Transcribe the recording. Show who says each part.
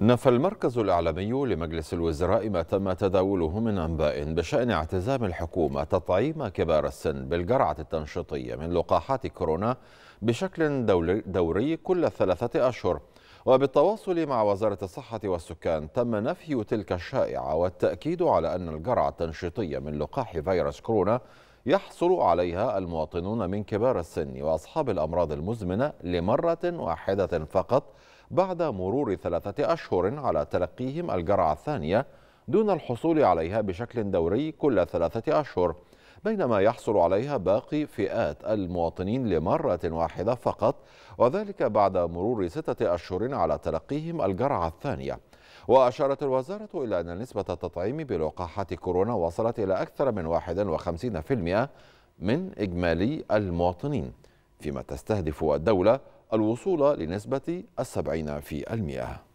Speaker 1: نفى المركز الإعلامي لمجلس الوزراء ما تم تداوله من أنباء بشأن اعتزام الحكومة تطعيم كبار السن بالجرعة التنشيطية من لقاحات كورونا بشكل دوري كل ثلاثة أشهر وبالتواصل مع وزارة الصحة والسكان تم نفي تلك الشائعة والتأكيد على أن الجرعة التنشيطية من لقاح فيروس كورونا يحصل عليها المواطنون من كبار السن وأصحاب الأمراض المزمنة لمرة واحدة فقط بعد مرور ثلاثة أشهر على تلقيهم الجرعة الثانية دون الحصول عليها بشكل دوري كل ثلاثة أشهر بينما يحصل عليها باقي فئات المواطنين لمرة واحدة فقط وذلك بعد مرور ستة أشهر على تلقيهم الجرعة الثانية وأشارت الوزارة إلى أن نسبة التطعيم بلقاحات كورونا وصلت إلى أكثر من 51% من إجمالي المواطنين فيما تستهدف الدولة الوصول لنسبة السبعين في المئة